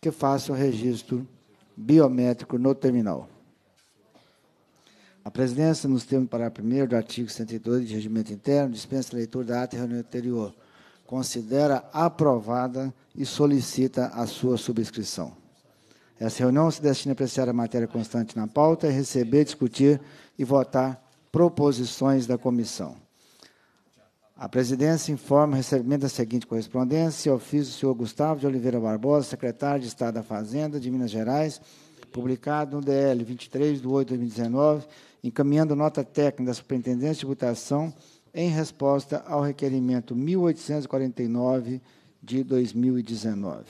que faça o registro biométrico no terminal. A presidência, nos termos do parágrafo 1 do artigo 102 de Regimento Interno, dispensa a leitura da ata e reunião anterior, considera aprovada e solicita a sua subscrição. Essa reunião se destina a apreciar a matéria constante na pauta e receber, discutir e votar proposições da comissão. A presidência informa o recebimento da seguinte correspondência: ofício do senhor Gustavo de Oliveira Barbosa, secretário de Estado da Fazenda de Minas Gerais, publicado no DL 23 de 8 de 2019, encaminhando nota técnica da Superintendência de Tributação em resposta ao requerimento 1849 de 2019.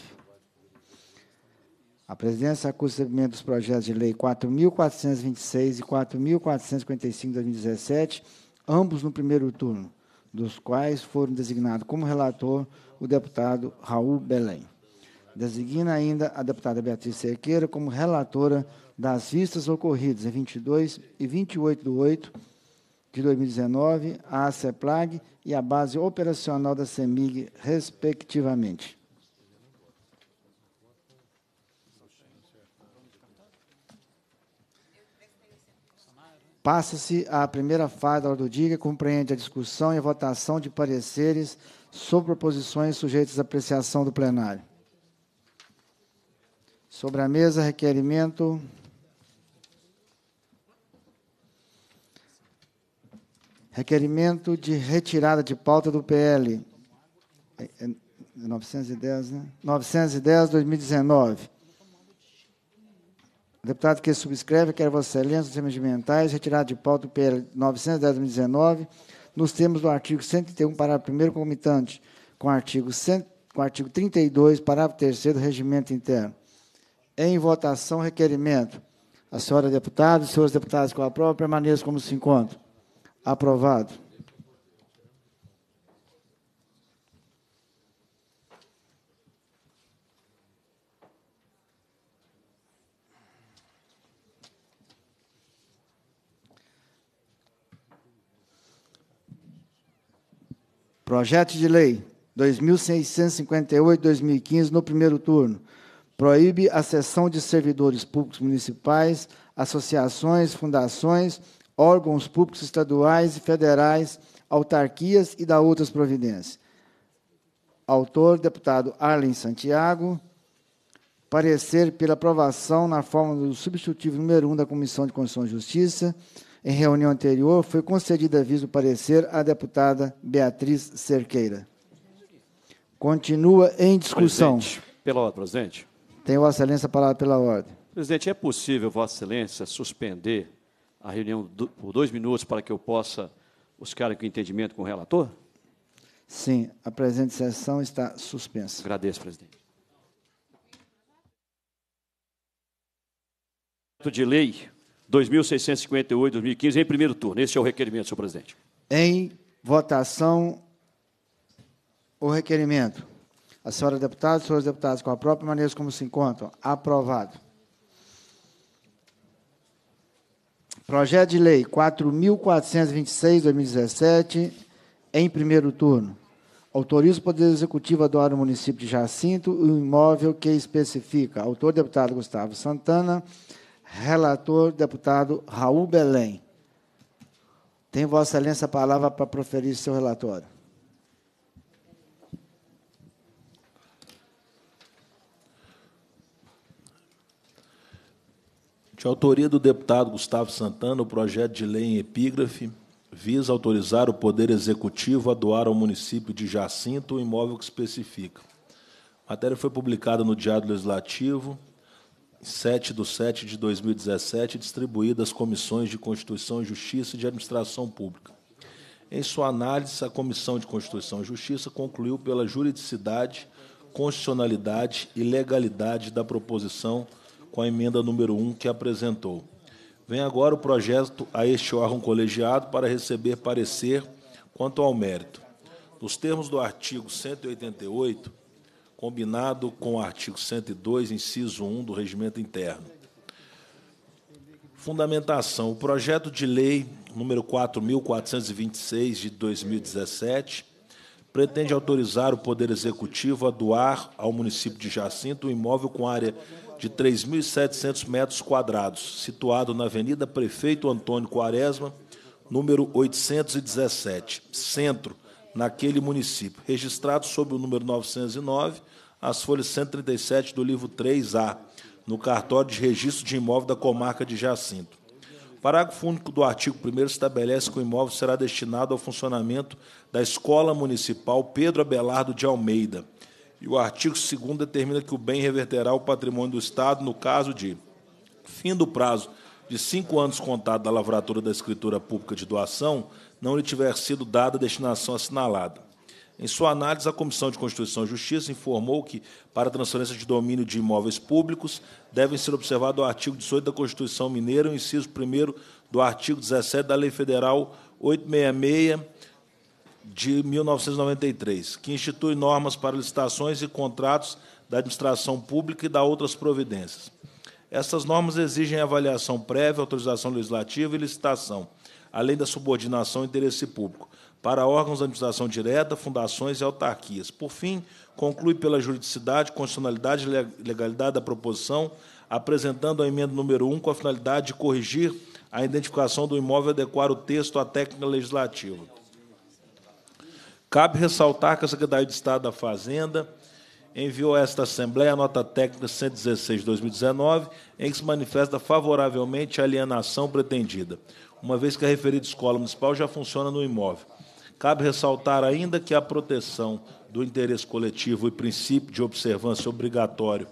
A presidência acusa o recebimento dos projetos de lei 4.426 e 4.455 de 2017, ambos no primeiro turno dos quais foram designados como relator o deputado Raul Belém. Designa ainda a deputada Beatriz Cerqueira como relatora das vistas ocorridas em 22 e 28 de 8 de 2019 à CEPLAG e à base operacional da CEMIG, respectivamente. Passa-se a primeira fase da ordem do dia, que compreende a discussão e a votação de pareceres sobre proposições sujeitas à apreciação do plenário. Sobre a mesa, requerimento. Requerimento de retirada de pauta do PL 910, é, é, é, né? 910, 2019 Deputado que subscreve, quer Vossa Excelência, dos temas retirado de pauta do PL 910-2019, nos termos do artigo 131, parágrafo 1 comitante, com o artigo, com artigo 32, parágrafo 3 do Regimento Interno. Em votação, requerimento. A senhora deputada e os senhores deputados que eu aprovo, permaneçam como se encontram. Aprovado. Projeto de Lei 2658-2015, no primeiro turno, proíbe a cessão de servidores públicos municipais, associações, fundações, órgãos públicos estaduais e federais, autarquias e da outras providências. Autor, deputado Arlen Santiago. Parecer pela aprovação na forma do substitutivo número 1 da Comissão de Constituição e Justiça, em reunião anterior, foi concedido aviso parecer à deputada Beatriz Cerqueira. Continua em discussão. Presidente, pela ordem, presidente. Tem Vossa Excelência a palavra pela ordem. Presidente, é possível Vossa Excelência suspender a reunião do, por dois minutos para que eu possa buscar aqui o entendimento com o relator? Sim, a presente sessão está suspensa. Agradeço, presidente. De lei 2658, 2015, em primeiro turno. Esse é o requerimento, senhor presidente. Em votação, o requerimento. A senhora deputada, senhores deputados, com a própria maneira como se encontram, aprovado. Projeto de Lei 4.426-2017, em primeiro turno. Autoriza o Poder Executivo a doar ao município de Jacinto o imóvel que especifica. Autor, deputado Gustavo Santana. Relator, deputado Raul Belém. Tem Vossa Excelência a palavra para proferir seu relatório. De autoria do deputado Gustavo Santana, o projeto de lei em epígrafe visa autorizar o Poder Executivo a doar ao município de Jacinto o imóvel que especifica. A matéria foi publicada no Diário Legislativo 7 de 7 de 2017, distribuída às Comissões de Constituição e Justiça e de Administração Pública. Em sua análise, a Comissão de Constituição e Justiça concluiu pela juridicidade, constitucionalidade e legalidade da proposição com a emenda número 1 que apresentou. Vem agora o projeto a este órgão colegiado para receber parecer quanto ao mérito. Nos termos do artigo 188 combinado com o artigo 102, inciso 1 do Regimento Interno. Fundamentação: o projeto de lei número 4426 de 2017 pretende autorizar o Poder Executivo a doar ao município de Jacinto um imóvel com área de 3.700 metros quadrados, situado na Avenida Prefeito Antônio Quaresma, número 817, centro, naquele município. Registrado sob o número 909, as folhas 137 do livro 3A, no cartório de registro de imóvel da comarca de Jacinto. O parágrafo único do artigo 1 estabelece que o imóvel será destinado ao funcionamento da Escola Municipal Pedro Abelardo de Almeida. E o artigo 2 determina que o bem reverterá ao patrimônio do Estado no caso de fim do prazo de cinco anos contado da lavratura da escritura pública de doação, não lhe tiver sido dada a destinação assinalada. Em sua análise, a Comissão de Constituição e Justiça informou que, para a transferência de domínio de imóveis públicos, devem ser observado o artigo 18 da Constituição Mineira, o inciso 1 do artigo 17 da Lei Federal 866 de 1993, que institui normas para licitações e contratos da administração pública e da outras providências. Essas normas exigem avaliação prévia, autorização legislativa e licitação além da subordinação ao interesse público, para órgãos de administração direta, fundações e autarquias. Por fim, conclui pela juridicidade, constitucionalidade e legalidade da proposição, apresentando a emenda número 1 com a finalidade de corrigir a identificação do imóvel e adequar o texto à técnica legislativa. Cabe ressaltar que a Secretaria de Estado da Fazenda enviou a esta Assembleia a nota técnica 116 de 2019, em que se manifesta favoravelmente a alienação pretendida uma vez que a é referida escola municipal já funciona no imóvel. Cabe ressaltar ainda que a proteção do interesse coletivo e princípio de observância obrigatório,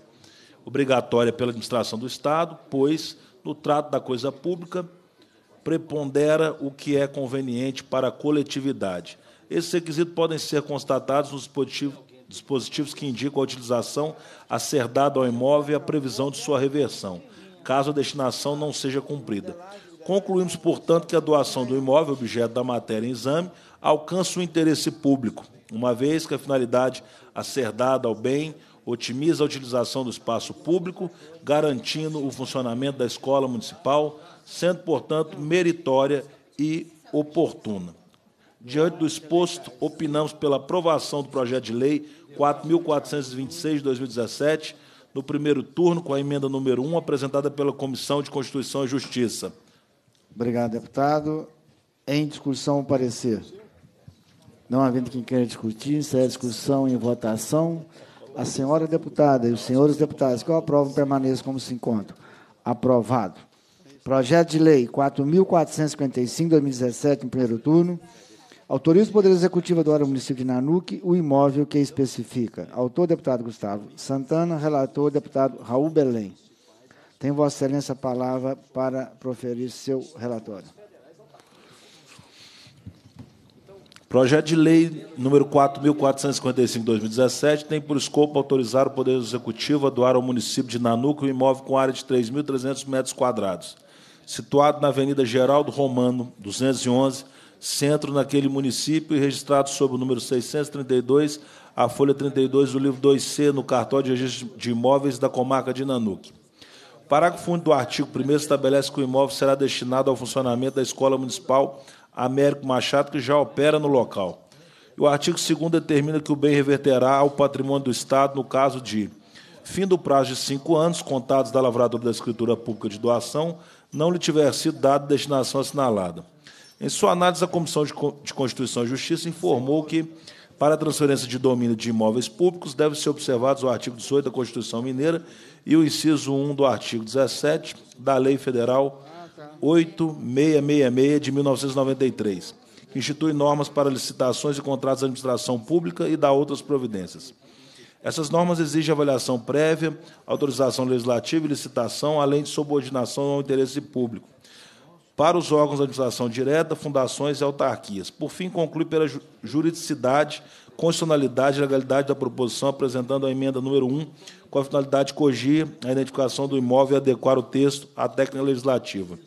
obrigatória pela administração do Estado, pois, no trato da coisa pública, prepondera o que é conveniente para a coletividade. Esses requisitos podem ser constatados nos dispositivos, dispositivos que indicam a utilização a ser dada ao imóvel e a previsão de sua reversão, caso a destinação não seja cumprida. Concluímos, portanto, que a doação do imóvel, objeto da matéria em exame, alcança o interesse público, uma vez que a finalidade a ser dada ao bem otimiza a utilização do espaço público, garantindo o funcionamento da escola municipal, sendo, portanto, meritória e oportuna. Diante do exposto, opinamos pela aprovação do projeto de lei 4.426 de 2017, no primeiro turno, com a emenda número 1, apresentada pela Comissão de Constituição e Justiça. Obrigado, deputado. Em discussão, o parecer. Não havendo quem queira discutir, encerra é discussão em votação. A senhora deputada e os senhores deputados que eu aprovo permaneçam como se encontram. Aprovado. Projeto de Lei 4.455-2017, em primeiro turno. Autoriza o Poder Executivo do Município de Nanuque o imóvel que especifica. Autor, deputado Gustavo Santana. Relator, deputado Raul Belém. Tem Vossa Excelência a palavra para proferir seu relatório. Projeto de lei número 4.455-2017 tem por escopo autorizar o Poder Executivo a doar ao município de Nanuca um imóvel com área de 3.300 metros quadrados, situado na Avenida Geraldo Romano, 211, centro naquele município e registrado sob o número 632, a folha 32 do livro 2C, no cartório de registro de imóveis da comarca de Nanuque. Parágrafo 1 do artigo 1 estabelece que o imóvel será destinado ao funcionamento da Escola Municipal Américo Machado, que já opera no local. E o artigo 2 determina que o bem reverterá ao patrimônio do Estado no caso de fim do prazo de cinco anos, contados da lavradora da escritura pública de doação, não lhe tiver sido dada destinação assinalada. Em sua análise, a Comissão de Constituição e Justiça informou que para a transferência de domínio de imóveis públicos, devem ser observados o artigo 18 da Constituição Mineira e o inciso 1 do artigo 17 da Lei Federal 8666 de 1993, que institui normas para licitações e contratos de administração pública e dá outras providências. Essas normas exigem avaliação prévia, autorização legislativa e licitação, além de subordinação ao interesse público para os órgãos de administração direta, fundações e autarquias. Por fim, conclui pela juridicidade, constitucionalidade e legalidade da proposição, apresentando a emenda número 1, com a finalidade de cogir a identificação do imóvel e adequar o texto à técnica legislativa.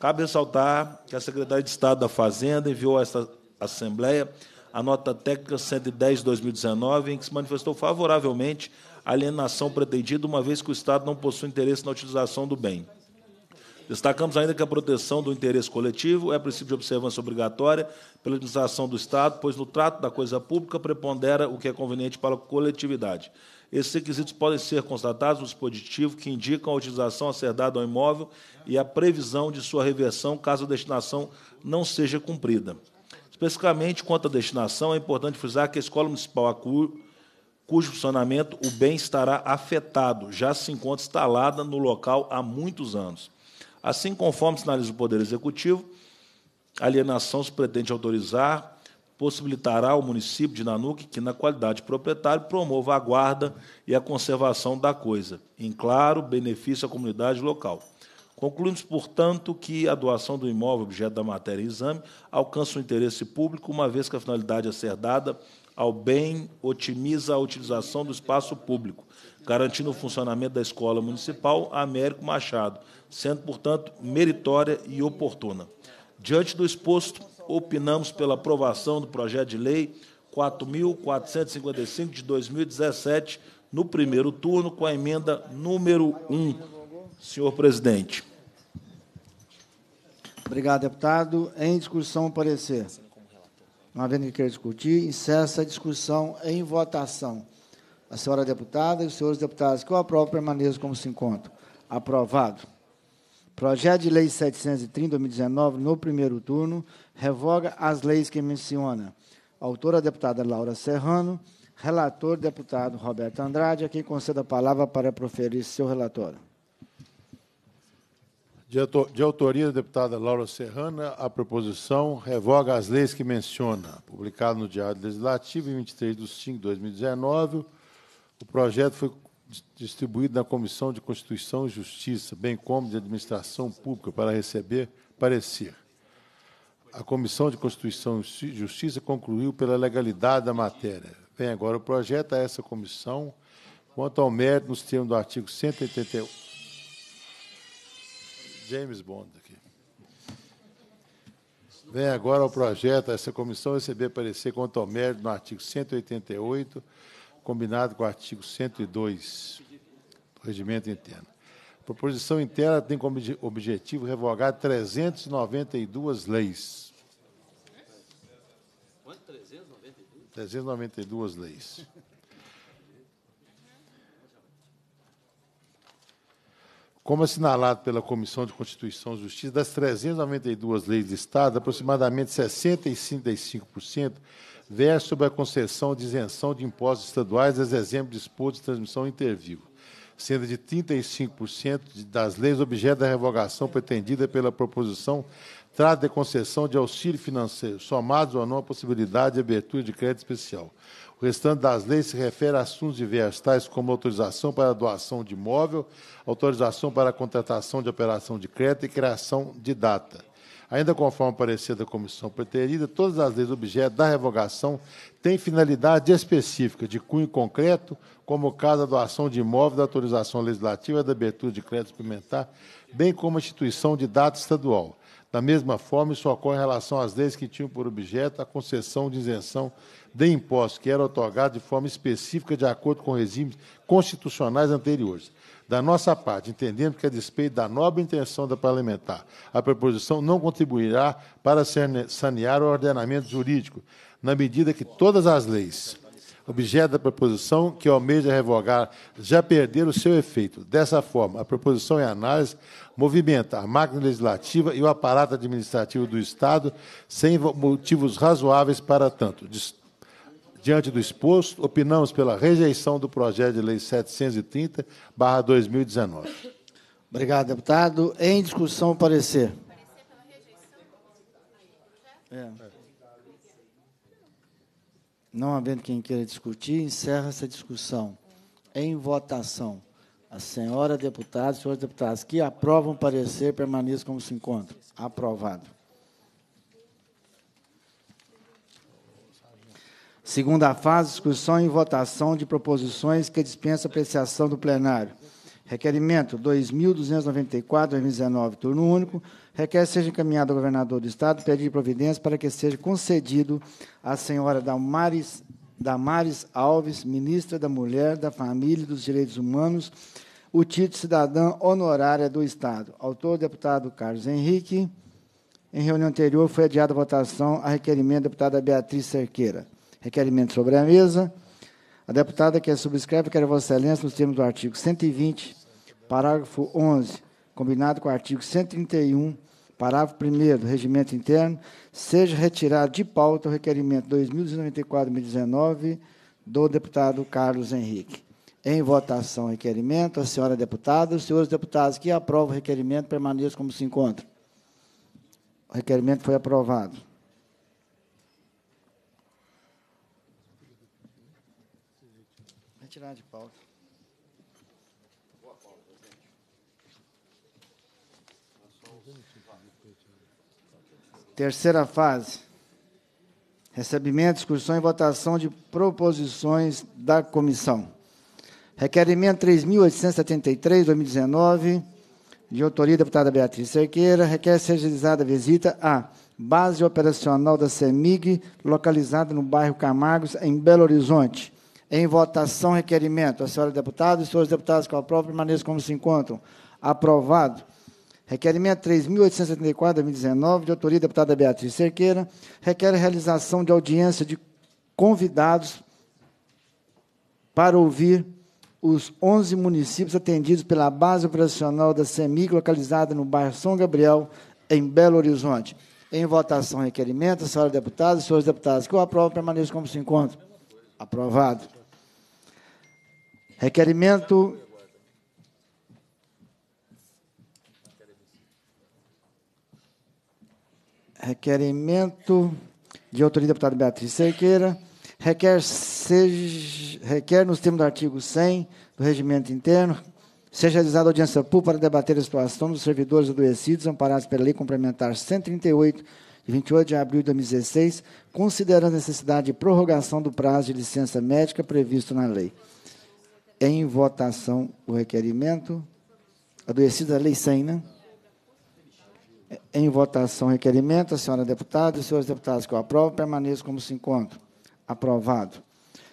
Cabe ressaltar que a Secretaria de Estado da Fazenda enviou a esta Assembleia a nota técnica 110 de 2019, em que se manifestou favoravelmente a alienação pretendida, uma vez que o Estado não possui interesse na utilização do bem. Destacamos ainda que a proteção do interesse coletivo é princípio de observância obrigatória pela administração do Estado, pois no trato da coisa pública prepondera o que é conveniente para a coletividade. Esses requisitos podem ser constatados no dispositivo que indicam a utilização a ser dada ao imóvel e a previsão de sua reversão caso a destinação não seja cumprida. Especificamente quanto à destinação, é importante frisar que a escola municipal, a cujo funcionamento o bem estará afetado, já se encontra instalada no local há muitos anos. Assim, conforme sinaliza o Poder Executivo, a alienação se pretende autorizar, possibilitará ao município de Nanuque que, na qualidade de proprietário, promova a guarda e a conservação da coisa, em claro benefício à comunidade local. Concluímos, portanto, que a doação do imóvel objeto da matéria em exame alcança o interesse público, uma vez que a finalidade a é ser dada ao bem otimiza a utilização do espaço público, garantindo o funcionamento da Escola Municipal Américo Machado, sendo, portanto, meritória e oportuna. Diante do exposto, opinamos pela aprovação do projeto de lei 4.455 de 2017, no primeiro turno, com a emenda número 1. Senhor presidente. Obrigado, deputado. Em discussão, parecer. Não havendo que queira discutir, encerra a discussão em votação. A senhora deputada e os senhores deputados que eu aprovo permaneçam como se encontram. Aprovado. Projeto de Lei 730, 2019, no primeiro turno, revoga as leis que menciona. Autora, deputada Laura Serrano. Relator, deputado Roberto Andrade. A quem conceda a palavra para proferir seu relatório. De autoria da deputada Laura Serrana, a proposição revoga as leis que menciona, publicado no Diário Legislativo em 23 de 5 de 2019, o projeto foi distribuído na Comissão de Constituição e Justiça, bem como de Administração Pública, para receber parecer. A Comissão de Constituição e Justiça concluiu pela legalidade da matéria. Vem agora o projeto a essa comissão quanto ao mérito nos termos do artigo 181. James Bond aqui. Vem agora o projeto a essa comissão receber parecer quanto ao mérito no artigo 188 combinado com o artigo 102 do Regimento Interno. A proposição interna tem como objetivo revogar 392 leis. 392 leis. Como assinalado pela Comissão de Constituição e Justiça, das 392 leis de Estado, aproximadamente 65% versa sobre a concessão de isenção de impostos estaduais às exemplos de esposo de transmissão intervivo, sendo de 35% das leis objeto da revogação pretendida pela proposição trata de concessão de auxílio financeiro, somados ou não à possibilidade de abertura de crédito especial. O restante das leis se refere a assuntos diversos, tais como autorização para doação de imóvel, autorização para contratação de operação de crédito e criação de data. Ainda conforme o parecer da comissão preterida, todas as leis objeto da revogação têm finalidade específica de cunho concreto, como o caso da doação de imóvel, da autorização legislativa, da abertura de crédito suplementar, bem como a instituição de data estadual. Da mesma forma, isso ocorre em relação às leis que tinham por objeto a concessão de isenção de impostos, que era otorgadas de forma específica de acordo com regimes constitucionais anteriores. Da nossa parte, entendendo que, a despeito da nobre intenção da parlamentar, a proposição não contribuirá para sanear o ordenamento jurídico, na medida que todas as leis objeto da proposição que almeja revogar já perderam o seu efeito. Dessa forma, a proposição em análise movimenta a máquina legislativa e o aparato administrativo do Estado sem motivos razoáveis para tanto. Diante do exposto, opinamos pela rejeição do projeto de lei 730/2019. Obrigado, deputado. Em discussão, parecer. É. Não havendo quem queira discutir, encerra essa discussão. Em votação, a senhora deputada e senhores deputados que aprovam o parecer permaneçam como se encontram. Aprovado. Segunda fase, discussão e votação de proposições que dispensa apreciação do plenário. Requerimento 2294-2019, turno único. Requer seja encaminhado ao governador do Estado pedido de providência para que seja concedido à senhora Damares, Damares Alves, ministra da Mulher, da Família e dos Direitos Humanos, o título de cidadã honorária do Estado. Autor, deputado Carlos Henrique. Em reunião anterior, foi adiada a votação a requerimento da deputada Beatriz Cerqueira. Requerimento é sobre a mesa. A deputada que subscreve quer Vossa Excelência, nos termos do artigo 120, parágrafo 11, combinado com o artigo 131, parágrafo 1 do Regimento Interno, seja retirado de pauta o requerimento 2094-2019 do deputado Carlos Henrique. Em votação, requerimento. A senhora deputada, os senhores deputados que aprovam o requerimento permaneçam como se encontram. O requerimento foi aprovado. grande Boa Terceira fase. Recebimento, discussão e votação de proposições da comissão. Requerimento 3.873, 2019, de autoria da deputada Beatriz Cerqueira, requer ser realizada a visita à base operacional da CEMIG, localizada no bairro Camargos, em Belo Horizonte, em votação, requerimento. A senhora é deputada e senhores deputados que aprovam permaneçam como se encontram. Aprovado. Requerimento 3.874, 2019, de autoria da deputada Beatriz Cerqueira, requer a realização de audiência de convidados para ouvir os 11 municípios atendidos pela base operacional da CEMIG, localizada no bairro São Gabriel, em Belo Horizonte. Em votação, requerimento. A senhora deputada e senhores deputados que o aprovam permaneçam como se encontram. Aprovado. Requerimento. Requerimento de autoria deputada Beatriz Cerqueira. Requer, seja, requer nos termos do artigo 100 do regimento interno, seja realizada audiência pública para debater a situação dos servidores adoecidos amparados pela Lei Complementar 138, de 28 de abril de 2016, considerando a necessidade de prorrogação do prazo de licença médica previsto na lei. Em votação o requerimento. Adoecida a Lei 100, né? Em votação o requerimento, a senhora deputada e os senhores deputados que eu aprovo, permaneçam como se encontram. Aprovado.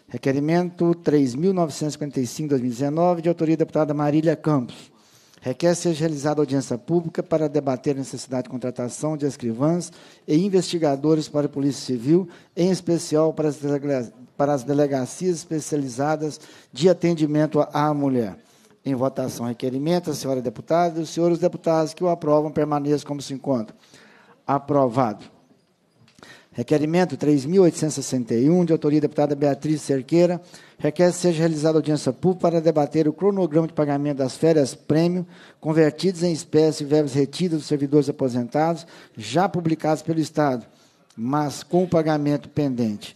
Requerimento 3.955-2019, de autoria da deputada Marília Campos. Requer seja realizada audiência pública para debater a necessidade de contratação de escrivãs e investigadores para a Polícia Civil, em especial para as para as delegacias especializadas de atendimento à mulher. Em votação, requerimento, a senhora deputada e os senhores deputados que o aprovam permaneçam como se encontram. Aprovado. Requerimento 3.861, de autoria da deputada Beatriz Cerqueira, requer que seja realizada audiência pública para debater o cronograma de pagamento das férias-prêmio convertidas em espécie e verbas retidas dos servidores aposentados, já publicados pelo Estado, mas com o pagamento pendente.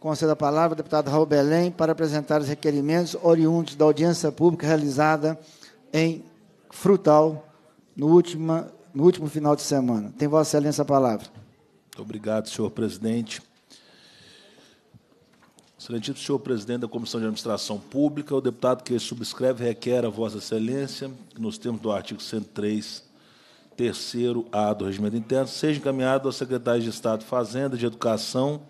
Concedo a palavra ao deputado Raul Belém para apresentar os requerimentos oriundos da audiência pública realizada em Frutal no, no último final de semana. Tem Vossa Excelência a palavra. Muito obrigado, senhor presidente. Excelentíssimo senhor presidente da Comissão de Administração Pública, o deputado que subscreve requer a Vossa Excelência, nos termos do artigo 103 terceiro A do Regimento Interno, seja encaminhado ao secretário de Estado de Fazenda, de Educação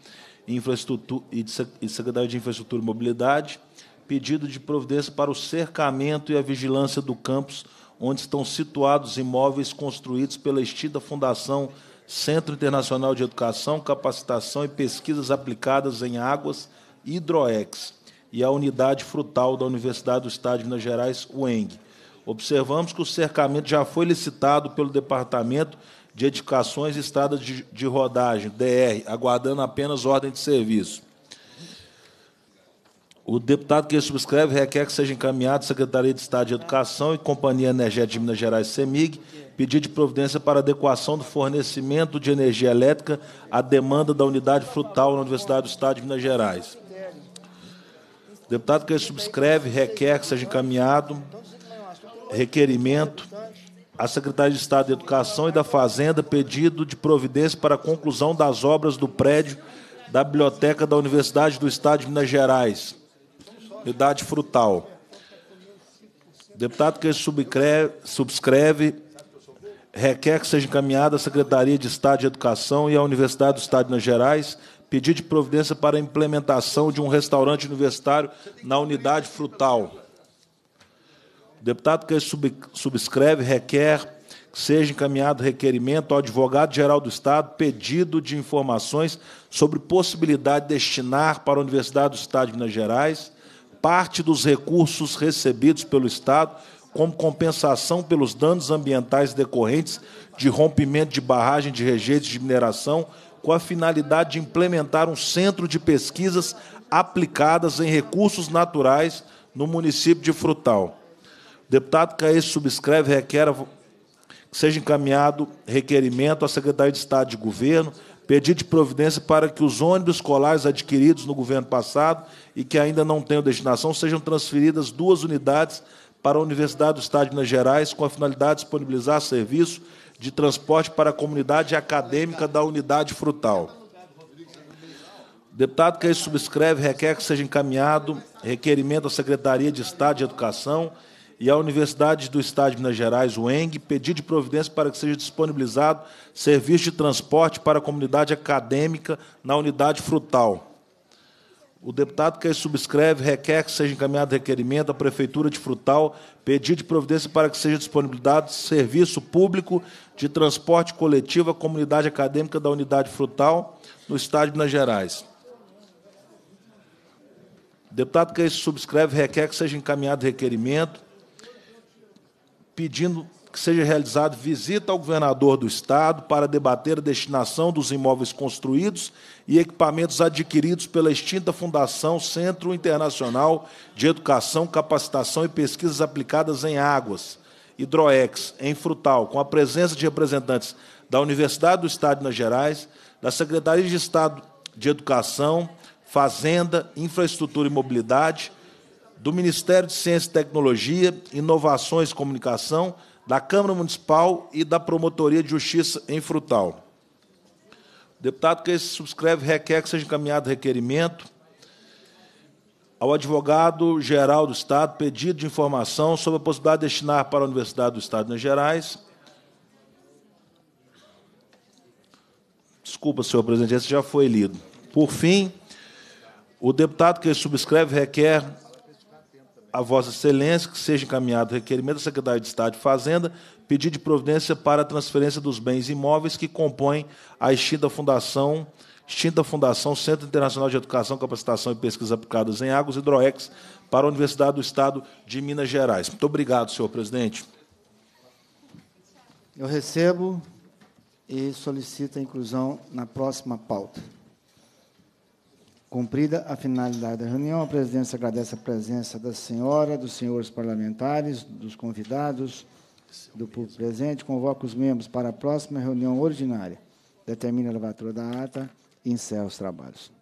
Infraestrutura, e, e secretário de Infraestrutura e Mobilidade, pedido de providência para o cercamento e a vigilância do campus onde estão situados imóveis construídos pela extinta Fundação Centro Internacional de Educação, Capacitação e Pesquisas Aplicadas em Águas, Hidroex, e a Unidade Frutal da Universidade do Estado de Minas Gerais, UENG observamos que o cercamento já foi licitado pelo Departamento de Edificações e Estradas de, de Rodagem, DR, aguardando apenas ordem de serviço. O deputado que subscreve requer que seja encaminhado à Secretaria de Estado de Educação e Companhia Energética de Minas Gerais, CEMIG, pedido de providência para adequação do fornecimento de energia elétrica à demanda da unidade frutal na Universidade do Estado de Minas Gerais. O deputado que subscreve requer que seja encaminhado requerimento à Secretaria de Estado de Educação e da Fazenda pedido de providência para a conclusão das obras do prédio da Biblioteca da Universidade do Estado de Minas Gerais, Unidade Frutal. deputado que subscreve, subscreve requer que seja encaminhada à Secretaria de Estado de Educação e à Universidade do Estado de Minas Gerais pedido de providência para a implementação de um restaurante universitário na unidade frutal. O deputado que subscreve requer que seja encaminhado requerimento ao advogado-geral do Estado pedido de informações sobre possibilidade de destinar para a Universidade do Estado de Minas Gerais parte dos recursos recebidos pelo Estado como compensação pelos danos ambientais decorrentes de rompimento de barragem de rejeitos de mineração, com a finalidade de implementar um centro de pesquisas aplicadas em recursos naturais no município de Frutal deputado Caes subscreve e requer que seja encaminhado requerimento à Secretaria de Estado de Governo, pedido de providência para que os ônibus escolares adquiridos no governo passado e que ainda não tenham destinação sejam transferidas duas unidades para a Universidade do Estado de Minas Gerais, com a finalidade de disponibilizar serviço de transporte para a comunidade acadêmica da unidade frutal. deputado que subscreve requer que seja encaminhado requerimento à Secretaria de Estado de Educação e à Universidade do Estado de Minas Gerais, o Eng pedido de providência para que seja disponibilizado serviço de transporte para a comunidade acadêmica na unidade frutal. O deputado que subscreve requer que seja encaminhado requerimento à Prefeitura de Frutal, pedido de providência para que seja disponibilizado serviço público de transporte coletivo à comunidade acadêmica da unidade frutal no Estado de Minas Gerais. Deputado que subscreve requer que seja encaminhado requerimento pedindo que seja realizada visita ao governador do Estado para debater a destinação dos imóveis construídos e equipamentos adquiridos pela extinta Fundação Centro Internacional de Educação, Capacitação e Pesquisas Aplicadas em Águas, Hidroex, em Frutal, com a presença de representantes da Universidade do Estado de Minas Gerais, da Secretaria de Estado de Educação, Fazenda, Infraestrutura e Mobilidade do Ministério de Ciência e Tecnologia, Inovações e Comunicação, da Câmara Municipal e da Promotoria de Justiça em Frutal. deputado que se subscreve requer que seja encaminhado requerimento ao advogado-geral do Estado pedido de informação sobre a possibilidade de destinar para a Universidade do Estado de Minas Gerais. Desculpa, senhor presidente, esse já foi lido. Por fim, o deputado que subscreve requer a Vossa Excelência que seja encaminhado o requerimento da Secretaria de Estado de Fazenda, pedido de providência para a transferência dos bens imóveis que compõem a extinta Fundação, extinta Fundação Centro Internacional de Educação, Capacitação e Pesquisas Aplicadas em Águas, Hidroex, para a Universidade do Estado de Minas Gerais. Muito obrigado, senhor presidente. Eu recebo e solicito a inclusão na próxima pauta. Cumprida a finalidade da reunião, a presidência agradece a presença da senhora, dos senhores parlamentares, dos convidados, do público presente, convoca os membros para a próxima reunião ordinária, determina a levatura da ata e encerra os trabalhos.